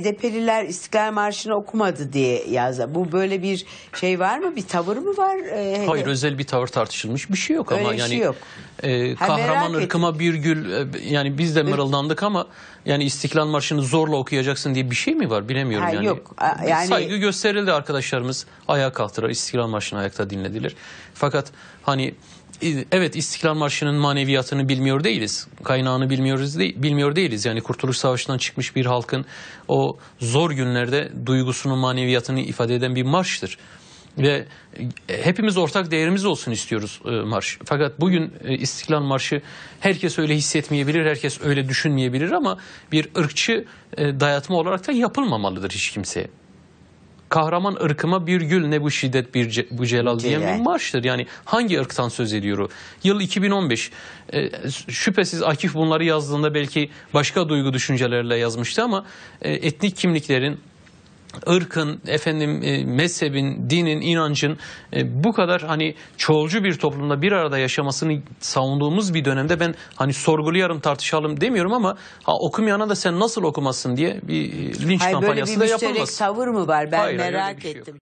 HDP'liler İstiklal Marşı'nı okumadı diye yazdı. Bu böyle bir şey var mı? Bir tavır mı var? Ee, Hayır özel bir tavır tartışılmış bir şey yok ama bir yani şey yok. E, kahraman ırkıma edin. bir gül e, yani biz de mırıldandık ama yani İstiklal Marşı'nı zorla okuyacaksın diye bir şey mi var bilemiyorum ha, yani. Yok. A, yani saygı gösterildi arkadaşlarımız ayağa kalktılar. İstiklal Marşı'nı ayakta dinlediler. Fakat hani evet İstiklal Marşı'nın maneviyatını bilmiyor değiliz. Kaynağını bilmiyoruz değil, bilmiyor değiliz. Yani Kurtuluş Savaşı'ndan çıkmış bir halkın o zor günlerde duygusunu, maneviyatını ifade eden bir marştır. Ve e, hepimiz ortak değerimiz olsun istiyoruz e, marş. Fakat bugün e, İstiklal Marşı herkes öyle hissetmeyebilir, herkes öyle düşünmeyebilir ama bir ırkçı e, dayatma olarak da yapılmamalıdır hiç kimseye kahraman ırkıma bir gül ne bu şiddet bir bu celal diye bir marştır. Yani hangi ırktan söz ediyor? Yıl 2015. E, şüphesiz Akif bunları yazdığında belki başka duygu düşüncelerle yazmıştı ama e, etnik kimliklerin ırkın, efendim e, mezhebin, dinin, inancın e, bu kadar hani çoğulcu bir toplumda bir arada yaşamasını savunduğumuz bir dönemde ben hani sorgulayarım, tartışalım demiyorum ama ha, okumayana da sen nasıl okumasın diye bir e, linç Hayır, kampanyası da yapılmaz. Hayır böyle bir müşterek tavır mı var? Ben Hayır, merak şey ettim. Yok.